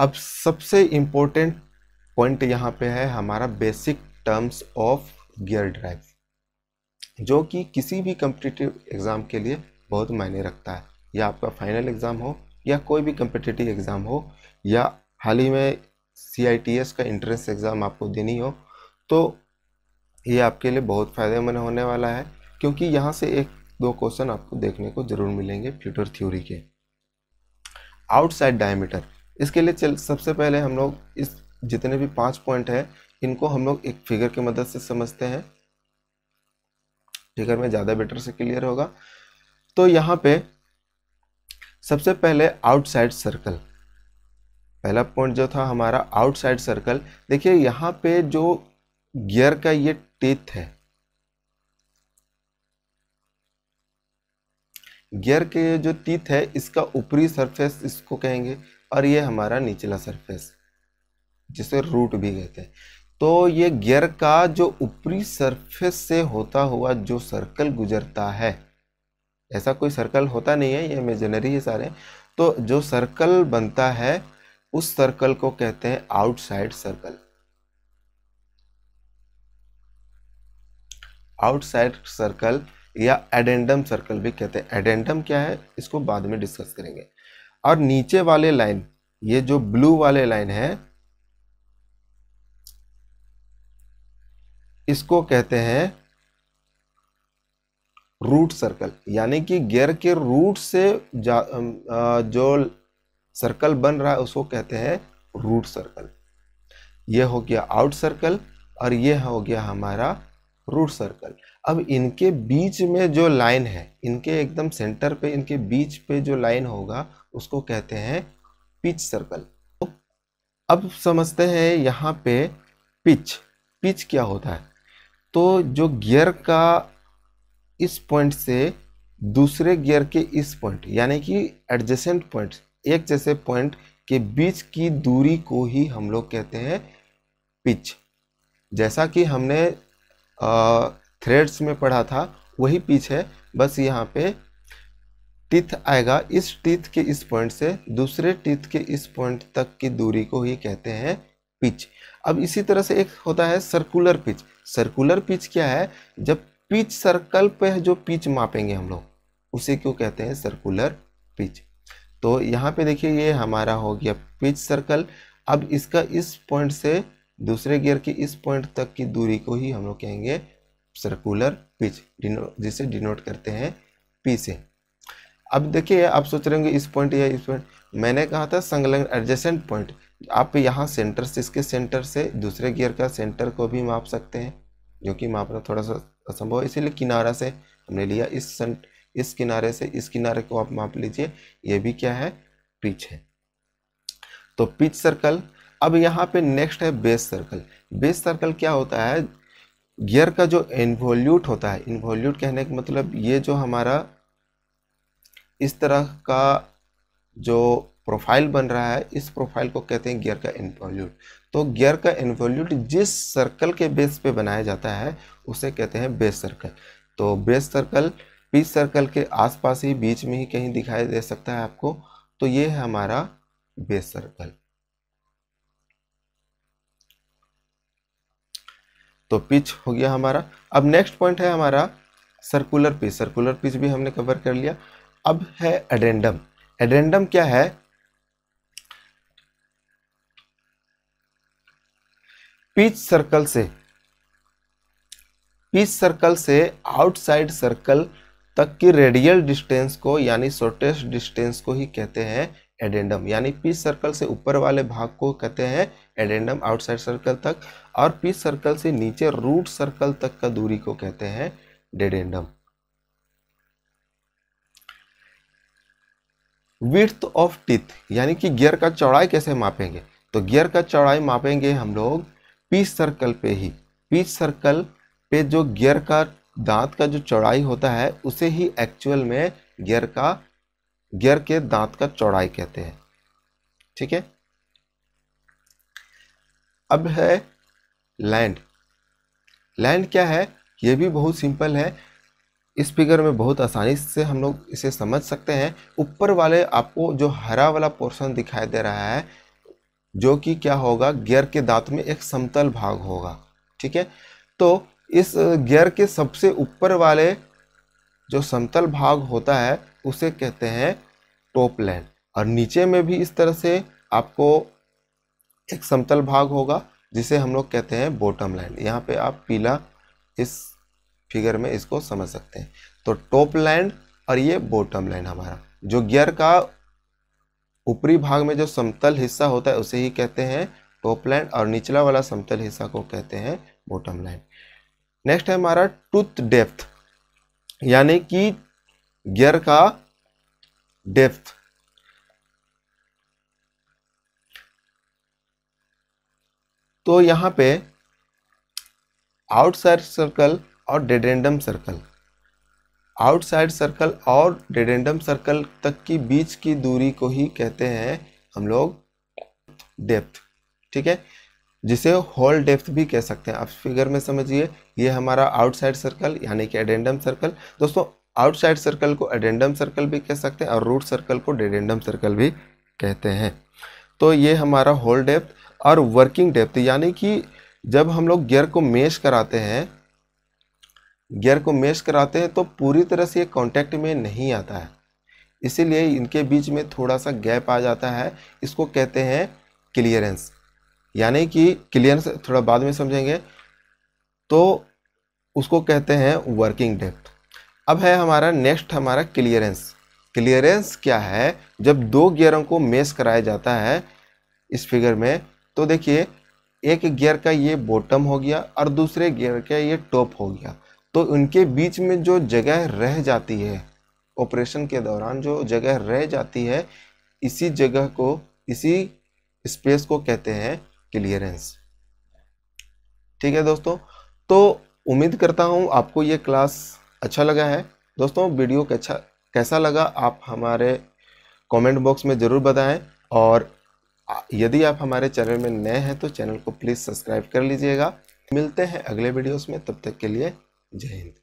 अब सबसे important point यहाँ पे है हमारा basic terms of gear drive जो कि किसी भी कम्पिटिटिव एग्ज़ाम के लिए बहुत मायने रखता है या आपका फाइनल एग्ज़ाम हो या कोई भी कम्पिटिटिव एग्ज़ाम हो या हाल ही में सी का इंट्रेंस एग्ज़ाम आपको देनी हो तो ये आपके लिए बहुत फ़ायदेमंद होने वाला है क्योंकि यहाँ से एक दो क्वेश्चन आपको देखने को ज़रूर मिलेंगे फ्यूटर थ्योरी के आउटसाइड डायमीटर इसके लिए चल सबसे पहले हम लोग इस जितने भी पांच पॉइंट हैं इनको हम लोग एक फिगर की मदद से समझते हैं फिगर में ज़्यादा बेटर से क्लियर होगा तो यहाँ पे सबसे पहले आउटसाइड सर्कल पहला पॉइंट जो था हमारा आउटसाइड सर्कल देखिए यहाँ पे जो गियर का ये टीथ है गियर के जो टीथ है इसका ऊपरी सरफेस इसको कहेंगे और ये हमारा निचला सरफेस जिसे रूट भी कहते हैं तो ये गियर का जो ऊपरी सरफेस से होता हुआ जो सर्कल गुजरता है ऐसा कोई सर्कल होता नहीं है ये इमेजनरी है सारे तो जो सर्कल बनता है उस सर्कल को कहते हैं आउटसाइड सर्कल आउटसाइड सर्कल या एडेंडम सर्कल भी कहते हैं एडेंडम क्या है इसको बाद में डिस्कस करेंगे और नीचे वाले लाइन ये जो ब्लू वाले लाइन है इसको कहते हैं रूट सर्कल यानी कि गियर के रूट से जा, जो सर्कल बन रहा है उसको कहते हैं रूट सर्कल ये हो गया आउट सर्कल और ये हो गया हमारा रूट सर्कल अब इनके बीच में जो लाइन है इनके एकदम सेंटर पे इनके बीच पे जो लाइन होगा उसको कहते हैं पिच सर्कल तो अब समझते हैं यहाँ पे पिच पिच क्या होता है तो जो गियर का इस पॉइंट से दूसरे गियर के इस पॉइंट यानी कि एडजेसेंट पॉइंट एक जैसे पॉइंट के बीच की दूरी को ही हम लोग कहते हैं पिच जैसा कि हमने थ्रेड्स में पढ़ा था वही पिच है बस यहाँ पे टिथ आएगा इस टिथ के इस पॉइंट से दूसरे टिथ के इस पॉइंट तक की दूरी को ही कहते हैं पिच अब इसी तरह से एक होता है सर्कुलर पिच सर्कुलर पिच क्या है जब पिच सर्कल पे जो पिच मापेंगे हम लोग उसे क्यों कहते हैं सर्कुलर पिच तो यहाँ पे देखिए ये हमारा हो गया पिच सर्कल अब इसका इस पॉइंट से दूसरे गियर के इस पॉइंट तक की दूरी को ही हम लोग कहेंगे सर्कुलर पिच जिसे डिनोट करते हैं पी से अब देखिए आप सोच रहे होंगे इस पॉइंट या इस पॉइंट मैंने कहा था संगलग्न एडजेसेंट पॉइंट आप यहाँ सेंटर से इसके सेंटर से दूसरे गियर का सेंटर को भी माप सकते हैं जो कि मापना थोड़ा सा असंभव है इसीलिए किनारा से हमने लिया इस सेंट इस किनारे से इस किनारे को आप माप लीजिए ये भी क्या है पिच है तो पिच सर्कल अब यहाँ पे नेक्स्ट है बेस सर्कल बेस सर्कल क्या होता है गियर का जो इन्वोल्यूट होता है इन्वोल्यूट कहने का मतलब ये जो हमारा इस तरह का जो प्रोफाइल बन रहा है इस प्रोफाइल को कहते हैं गियर का इन्वोल्यूट तो गियर का इन्वोल्यूट जिस सर्कल के बेस पे बनाया जाता है उसे कहते हैं बेस सर्कल तो बेस सर्कल पीस सर्कल के आसपास ही बीच में ही कहीं दिखाई दे सकता है आपको तो ये है हमारा बेस सर्कल तो पिच हो गया हमारा अब नेक्स्ट पॉइंट है हमारा सर्कुलर पिच सर्कुलर पिच भी हमने कवर कर लिया अब है एडेंडम एडेंडम क्या है पिच सर्कल से पिच सर्कल से आउटसाइड सर्कल तक की रेडियल डिस्टेंस को यानी शॉर्टेस्ट डिस्टेंस को ही कहते हैं एडेंडम यानी पीस सर्कल से ऊपर वाले भाग को कहते हैं एडेंडम आउटसाइड सर्कल तक और पीस सर्कल से नीचे रूट सर्कल तक का दूरी को कहते हैं डेडेंडम विथ ऑफ टीथ यानी कि गियर का चौड़ाई कैसे मापेंगे तो गियर का चौड़ाई मापेंगे हम लोग पीस सर्कल पे ही पीस सर्कल पे जो गियर का दांत का जो चौड़ाई होता है उसे ही एक्चुअल में गियर का गियर के दांत का चौड़ाई कहते हैं ठीक है अब है लैंड लैंड क्या है ये भी बहुत सिंपल है इस फिगर में बहुत आसानी से हम लोग इसे समझ सकते हैं ऊपर वाले आपको जो हरा वाला पोर्शन दिखाई दे रहा है जो कि क्या होगा गियर के दांत में एक समतल भाग होगा ठीक है तो इस गियर के सबसे ऊपर वाले जो समतल भाग होता है उसे कहते हैं टॉप लैंड और नीचे में भी इस तरह से आपको एक समतल भाग होगा जिसे हम लोग कहते हैं बॉटम लैंड यहाँ पे आप पीला इस फिगर में इसको समझ सकते हैं तो टॉप लैंड और ये बॉटम लैंड हमारा जो गियर का ऊपरी भाग में जो समतल हिस्सा होता है उसे ही कहते हैं टॉप लैंड और निचला वाला समतल हिस्सा को कहते हैं बॉटम लैंड नेक्स्ट है हमारा टूथ डेप्थ यानी कि गियर का डेप्थ तो यहां पे आउटसाइड सर्कल और डेडेंडम सर्कल आउटसाइड सर्कल और डेडेंडम सर्कल तक की बीच की दूरी को ही कहते हैं हम लोग डेप्थ ठीक है जिसे होल डेप्थ भी कह सकते हैं आप फिगर में समझिए ये हमारा आउटसाइड सर्कल यानी कि एडेंडम सर्कल दोस्तों आउटसाइड सर्कल को एडेंडम सर्कल भी कह सकते हैं और रूट सर्कल को डेडेंडम सर्कल भी कहते हैं तो ये हमारा होल डेप्थ और वर्किंग डेप्थ यानी कि जब हम लोग गियर को मेश कराते हैं गियर को मेश कराते हैं तो पूरी तरह से ये कॉन्टैक्ट में नहीं आता है इसीलिए इनके बीच में थोड़ा सा गैप आ जाता है इसको कहते हैं क्लियरेंस यानी कि क्लियरेंस थोड़ा बाद में समझेंगे तो उसको कहते हैं वर्किंग डेप्थ अब है हमारा नेक्स्ट हमारा क्लियरेंस क्लियरेंस क्या है जब दो गियरों को मेस कराया जाता है इस फिगर में तो देखिए एक गियर का ये बॉटम हो गया और दूसरे गियर का ये टॉप हो गया तो उनके बीच में जो जगह रह जाती है ऑपरेशन के दौरान जो जगह रह जाती है इसी जगह को इसी स्पेस को कहते हैं क्लियरेंस ठीक है दोस्तों तो उम्मीद करता हूँ आपको ये क्लास अच्छा लगा है दोस्तों वीडियो कैसा कैसा लगा आप हमारे कमेंट बॉक्स में ज़रूर बताएं और यदि आप हमारे चैनल में नए हैं तो चैनल को प्लीज़ सब्सक्राइब कर लीजिएगा मिलते हैं अगले वीडियोस में तब तक के लिए जय हिंद